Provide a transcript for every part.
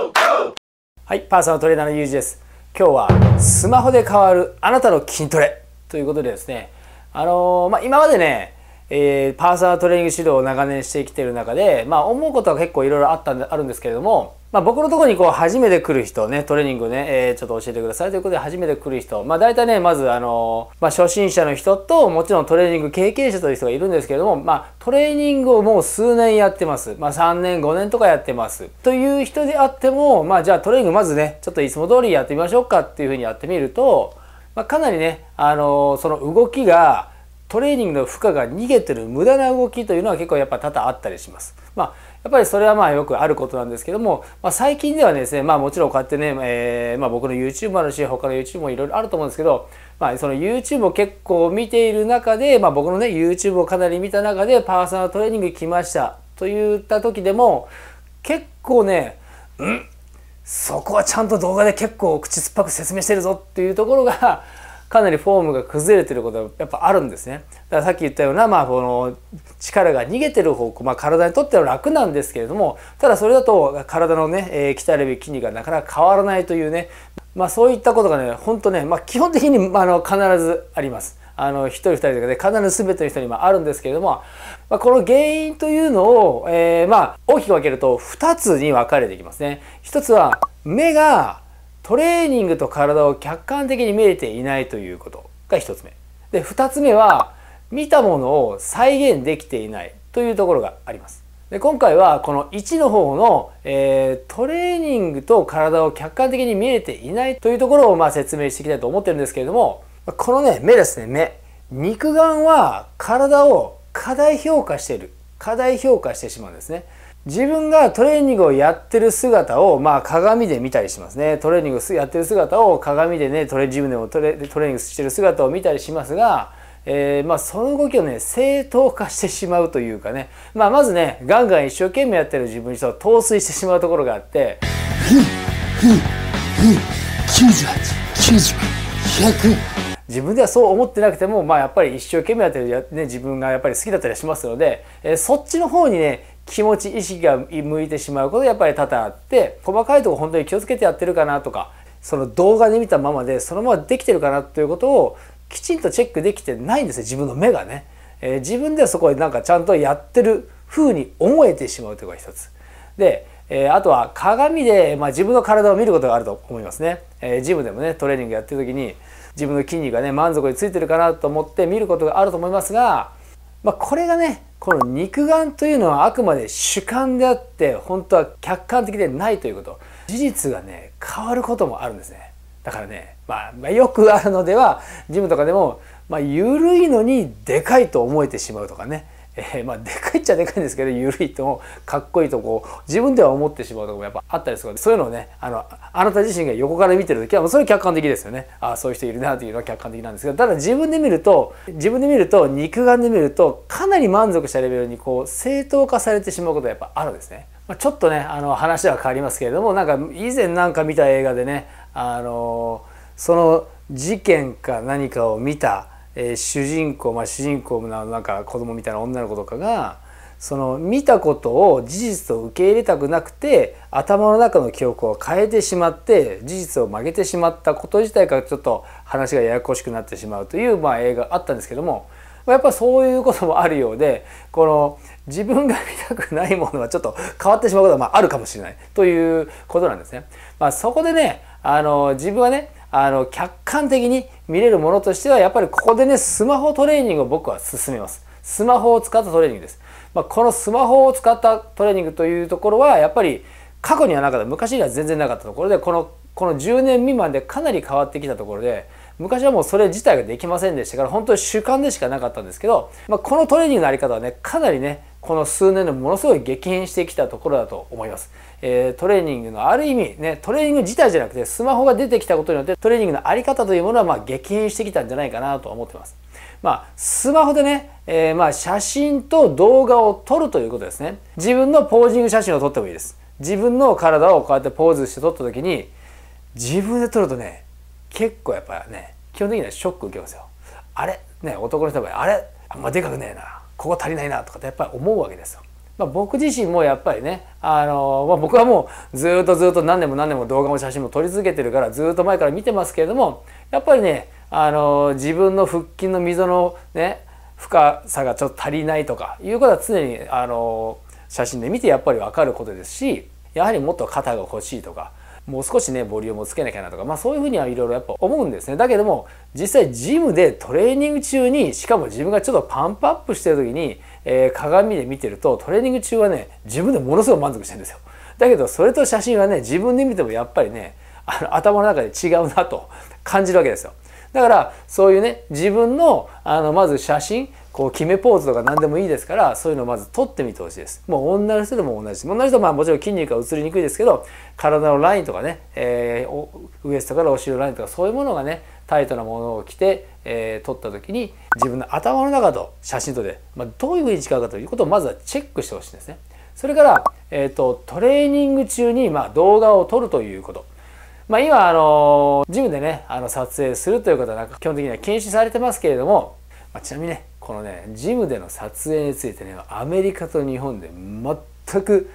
はい、パーソナルトレーナーのゆうじです。今日はスマホで変わるあなたの筋トレということでですね、あのー、まあ、今までね、えー、パーソナルトレーニング指導を長年してきてる中で、まあ、思うことは結構いろいろあったんで、あるんですけれども、まあ、僕のところにこう初めて来る人ねトレーニングね、えー、ちょっと教えてくださいということで初めて来る人まあ大体ねまずあの、まあ、初心者の人ともちろんトレーニング経験者という人がいるんですけれども、まあ、トレーニングをもう数年やってます、まあ、3年5年とかやってますという人であっても、まあ、じゃあトレーニングまずねちょっといつも通りやってみましょうかっていうふうにやってみると、まあ、かなりねあのその動きがトレーニングの負荷が逃げてる無駄な動きというのは結構やっぱ多々あったりします。まあやっぱりそれはまあよくあることなんですけども、まあ、最近ではですね、まあ、もちろんこうやってね、えーまあ、僕の YouTube もあるし他の YouTube もいろいろあると思うんですけど、まあ、その YouTube を結構見ている中で、まあ、僕のね YouTube をかなり見た中でパーソナルトレーニング来ましたと言った時でも結構ねうんそこはちゃんと動画で結構口酸っぱく説明してるぞっていうところがかなりフォームが崩れてることはやっぱあるんですね。だからさっき言ったような、まあ、この力が逃げてる方向、まあ、体にとっては楽なんですけれども、ただそれだと体のね、えー、鍛えるべき筋肉がなかなか変わらないというね、まあ、そういったことがね、本当ね、まあ、基本的に、まあ、の必ずあります。あの、一人二人とかで必ず全ての人にもあるんですけれども、まあ、この原因というのを、えー、まあ、大きく分けると2つに分かれていきますね。一つは、目がトレーニングと体を客観的に見れていないということが1つ目で2つ目は見たものを再現できていないというところがありますで今回はこの1の方の、えー、トレーニングと体を客観的に見れていないというところをまあ説明していきたいと思ってるんですけれどもこのね目ですね目肉眼は体を過大評価している過大評価してしまうんですね自分がトレーニングをやってる姿を、まあ、鏡で見たりしますね。トレーニングやってる姿を鏡でね、トレジムでもトレトレーニングしてる姿を見たりしますが、えー、まあ、その動きをね、正当化してしまうというかね、まあ、まずね、ガンガン一生懸命やってる自分にそう陶酔してしまうところがあって、自分ではそう思ってなくても、まあ、やっぱり一生懸命やってる、ね、自分がやっぱり好きだったりしますので、えー、そっちの方にね気持ち意識が向いてしまうことやっぱり多々あって細かいとこ本当に気をつけてやってるかなとかその動画で見たままでそのままできてるかなということをきちんとチェックできてないんですよ自分の目がね、えー、自分ではそこでなんかちゃんとやってる風に思えてしまうというのが一つで、えー、あとは鏡で、まあ、自分の体を見ることがあると思いますね、えー、ジムでもねトレーニングやってる時に自分の筋肉がね満足についてるかなと思って見ることがあると思いますがまあ、これがねこの肉眼というのはあくまで主観であって本当は客観的でないということ事実がね変わることもあるんですねだからね、まあ、まあ、よくあるのではジムとかでも、まあ、緩いのにでかいと思えてしまうとかねえー、まあでかいっちゃでかいんですけど緩いとかっこいいとこ自分では思ってしまうとこもやっぱあったりするのでそういうのをねあのあなた自身が横から見てる時はもうそれ客観的ですよねああそういう人いるなというのは客観的なんですけどただ自分で見ると自分で見ると肉眼で見るとかなり満足したレベルにこう正当化されてしまうことがやっぱあるんですね。まあ、ちょっとねあの話は変わりますけれどもなんか以前なんか見た映画でねあのその事件か何かを見たえー、主人公、まあ、主人公のなんか子供みたいな女の子とかがその見たことを事実を受け入れたくなくて頭の中の記憶を変えてしまって事実を曲げてしまったこと自体がちょっと話がややこしくなってしまうという、まあ、映画あったんですけどもやっぱそういうこともあるようでこの自分が見たくないものはちょっと変わってしまうことはまああるかもしれないということなんですね。まあ、そこでねあの自分はねあの客観的に見れるものとしてはやっぱりここでねスマホトレーニングを僕は進めます。スマホを使ったトレーニングです。まあ、このスマホを使ったトレーニングというところはやっぱり過去にはなかった昔には全然なかったところでこのこの10年未満でかなり変わってきたところで昔はもうそれ自体ができませんでしたから本当に主観でしかなかったんですけど、まあ、このトレーニングの在り方はねかなりねこの数年でものすごい激変してきたところだと思います。えトレーニングのある意味、ね、トレーニング自体じゃなくてスマホが出てきたことによってトレーニングの在り方というものはまあ激変してきたんじゃないかなと思ってます。まあ、スマホでね、えー、まあ写真と動画を撮るということですね。自分のポージング写真を撮ってもいいです。自分の体をこうやってポーズして撮った時に自分で撮るとね結構やっぱね基本的にはショック受けますよ。あれね男の人の場合あれあんまでかくねえなここ足りないなとかってやっぱり思うわけですよ。まあ、僕自身もやっぱりね、あのまあ、僕はもうずっとずっと何年も何年も動画も写真も撮り続けてるからずっと前から見てますけれどもやっぱりね、あの自分の腹筋の溝のね深さがちょっと足りないとかいうことは常に、あの写真で見てやっぱり分かることですしやはりもっと肩が欲しいとかもう少しねボリュームをつけなきゃなとかまあそういうふうにはいろいろやっぱ思うんですねだけども実際ジムでトレーニング中にしかも自分がちょっとパンプアップしてる時に、えー、鏡で見てるとトレーニング中はね自分でものすごい満足してるんですよだけどそれと写真はね自分で見てもやっぱりねあの頭の中で違うなと感じるわけですよだからそういうね自分のあのまず写真こう決めポーズとか何でもいいですからそういうのをまず取ってみてほしいですもう女の人でも同じ女の人はまあもちろん筋肉が移りにくいですけど体のラインとかね、えー、ウエストからお尻のラインとかそういうものがねタイトなものを着て、えー、撮った時に自分の頭の中と写真とで、まあ、どういうふうに違うかということをまずはチェックしてほしいんですねそれから、えーと、トレーニング中に、まあ、動画を撮るということまあ、今、あのジムでねあの撮影するということはなんか基本的には禁止されてますけれども、まあ、ちなみにねこのねジムでの撮影についてねアメリカと日本で全く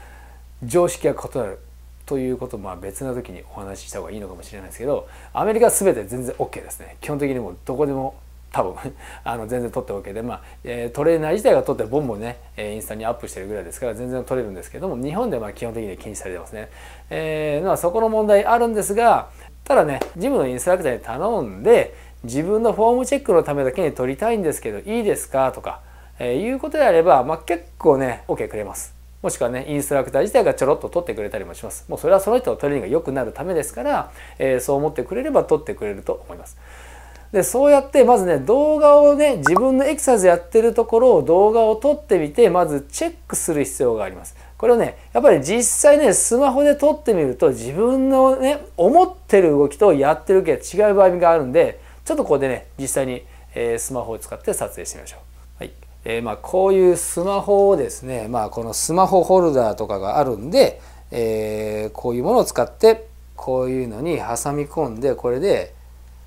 常識が異なるということまあ別な時にお話しした方がいいのかもしれないですけどアメリカは全て全然 OK ですね基本的にもうどこでも多分 あの全然撮って OK で、まあえトレーナー自体が撮ってボンボンねインスタにアップしてるぐらいですから全然撮れるんですけども日本では基本的に禁止されてますね、えー、まあ、そこの問題あるんですがただねジムのインストラクターに頼んで自分のフォームチェックのためだけに取りたいんですけどいいですかとか、えー、いうことであれば、まあ、結構ね OK くれますもしくはねインストラクター自体がちょろっと取ってくれたりもしますもうそれはその人のトレーニングが良くなるためですから、えー、そう思ってくれれば取ってくれると思いますでそうやってまずね動画をね自分のエクササイズやってるところを動画を撮ってみてまずチェックする必要がありますこれをねやっぱり実際ねスマホで撮ってみると自分のね思ってる動きとやってる動きが違う場合があるんでちょっとここでね実際に、えスマホを使って撮影してみましょう。はいえー、まあ、こういうスマホをですね、まあ、このスマホホルダーとかがあるんで、えー、こういうものを使ってこういうのに挟み込んでこれで、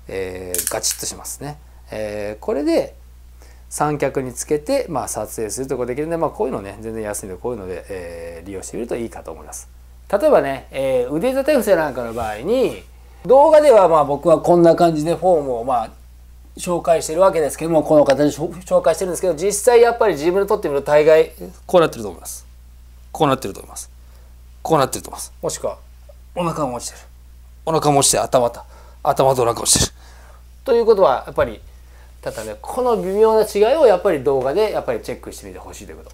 えー、ガチッとしますね。えこれで三脚につけて、まあ、撮影するとこできるんで、まあ、こういうのね全然安いんでこういうので、え利用してみるといいかと思います。例えばね、え腕立て伏せなんかの場合に動画ではまあ僕はこんな感じでフォームをまあ紹介してるわけですけどもこの形紹介してるんですけど実際やっぱり自分で撮ってみると大概こうなってると思いますこうなってると思いますこうなってると思いますもしくはお腹も落ちてるお腹も落ちて頭と頭とお腹落ちてるということはやっぱりただねこの微妙な違いをやっぱり動画でやっぱりチェックしてみてほしいということ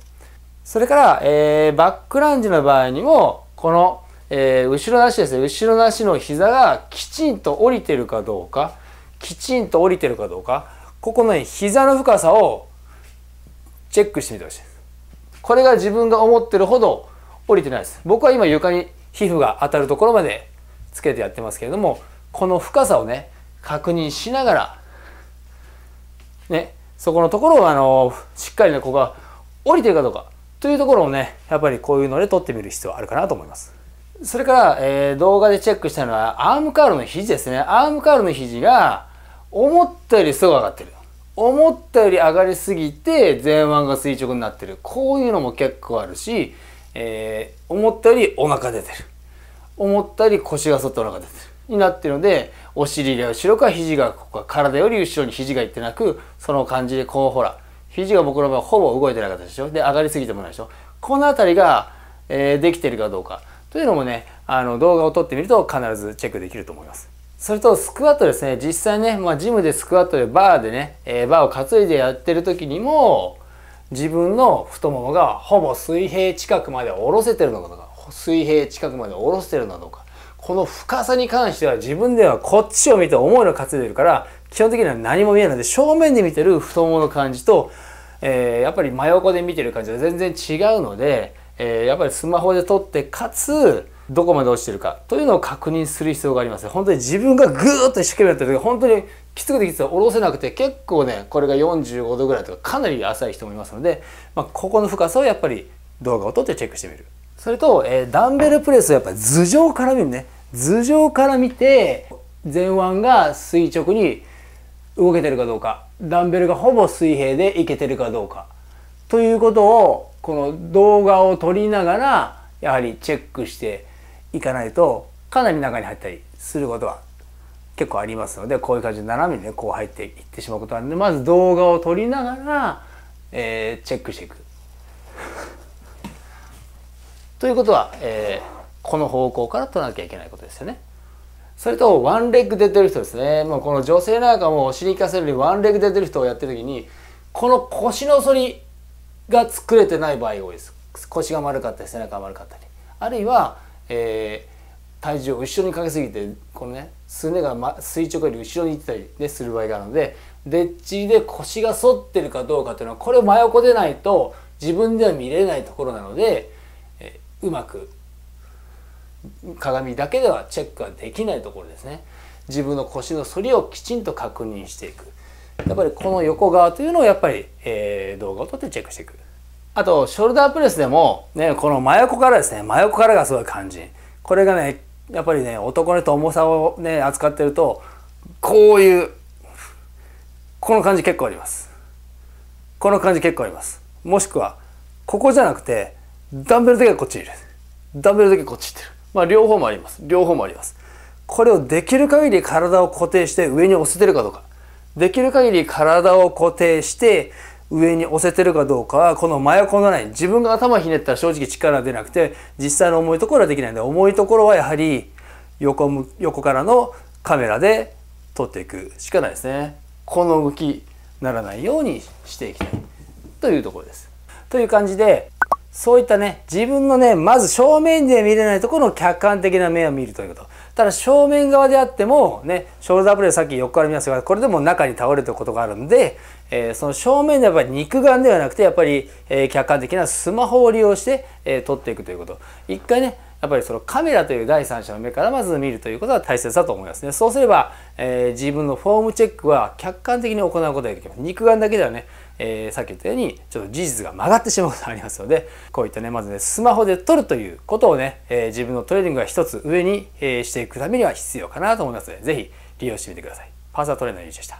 それから、えー、バックランジの場合にもこのえー、後ろの足ですね後ろの足の膝がきちんと降りてるかどうかきちんと降りてるかどうかここの膝の深さをチェックしてみてほしいこれが自分が思ってるほど降りてないです僕は今床に皮膚が当たるところまでつけてやってますけれどもこの深さをね確認しながらねそこのところをあのしっかりねここが降りてるかどうかというところをねやっぱりこういうので取ってみる必要あるかなと思います。それから、えー、動画でチェックしたのは、アームカールの肘ですね。アームカールの肘が、思ったよりすぐ上がってる。思ったより上がりすぎて、前腕が垂直になってる。こういうのも結構あるし、えー、思ったよりお腹出てる。思ったより腰が外お腹出てる。になってるので、お尻が後ろか肘がここか、体より後ろに肘がいってなく、その感じで、こうほら、肘が僕の場合ほぼ動いてなかったでしょ。で、上がりすぎてもないでしょ。この辺りが、えー、できてるかどうか。というのもねあの動画を撮ってみると必ずチェックできると思います。それとスクワットですね実際ね、まあ、ジムでスクワットでバーでね、えー、バーを担いでやってる時にも自分の太ももがほぼ水平近くまで下ろせてるのかとか水平近くまで下ろしてるのかとかこの深さに関しては自分ではこっちを見て重いの担いでるから基本的には何も見えないので正面で見てる太ももの感じと、えー、やっぱり真横で見てる感じは全然違うのでえー、やっぱりスマホで撮ってかつどこまで落ちてるかというのを確認する必要があります本当に自分がぐーっと一生懸命やってる時本当にきつくてきつくて下ろせなくて結構ねこれが45度ぐらいとかかなり浅い人もいますので、まあ、ここの深さをやっぱり動画を撮ってチェックしてみるそれと、えー、ダンベルプレスをやっぱり頭上から見るね頭上から見て前腕が垂直に動けてるかどうかダンベルがほぼ水平でいけてるかどうかということをこの動画を撮りながらやはりチェックしていかないとかなり中に入ったりすることは結構ありますのでこういう感じで斜めにねこう入っていってしまうことあるでまず動画を撮りながら、えー、チェックしていく。ということは、えー、この方向から撮らなきゃいけないことですよね。それとワンレッグ出てる人ですね。もうこの女性なんかもお尻かせるよにワンレッグ出てる人をやってる時にこの腰の反りが作れてない場合が多いです腰が丸かったり背中が丸かったりあるいは、えー、体重を後ろにかけすぎてこのねすねが、ま、垂直より後ろに行ったり、ね、する場合があるのででっちで腰が反ってるかどうかというのはこれ真横でないと自分では見れないところなので、えー、うまく鏡だけではチェックができないところですね。自分の腰の反りをきちんと確認していく。やっぱりこの横側というのをやっぱり、えー、動画を撮ってチェックしていくあとショルダープレスでも、ね、この真横からですね真横からがすごい肝心これがねやっぱりね男の人重さをね扱ってるとこういうこの感じ結構ありますこの感じ結構ありますもしくはここじゃなくてダンベルだけこっちにいるダンベルだけこっちにいるまあ両方もあります両方もありますこれをできる限り体を固定して上に押せてるかどうかできる限り体を固定して上に押せてるかどうかはこの真横のライン自分が頭ひねったら正直力出なくて実際の重いところはできないんで重いところはやはり横横からのカメラで撮っていくしかないですねこの動きならないようにしていきたいというところですという感じでそういったね自分のねまず正面で見れないところの客観的な目を見るということただ正面側であってもねショルダープレーさっき横から見ましたがこれでも中に倒れてることがあるんで、えー、その正面でやっぱり肉眼ではなくてやっぱり、えー、客観的なスマホを利用して、えー、撮っていくということ一回ねやっぱりそのカメラという第三者の目からまず見るということは大切だと思いますね。そうすれば、えー、自分のフォームチェックは客観的に行うことができます。肉眼だけではね、えー、さっき言ったようにちょっと事実が曲がってしまうことがありますのでこういったねまずねスマホで撮るということをね、えー、自分のトレーニングが一つ上に、えー、していくためには必要かなと思いますので是非利用してみてください。パーサートレーナーでした。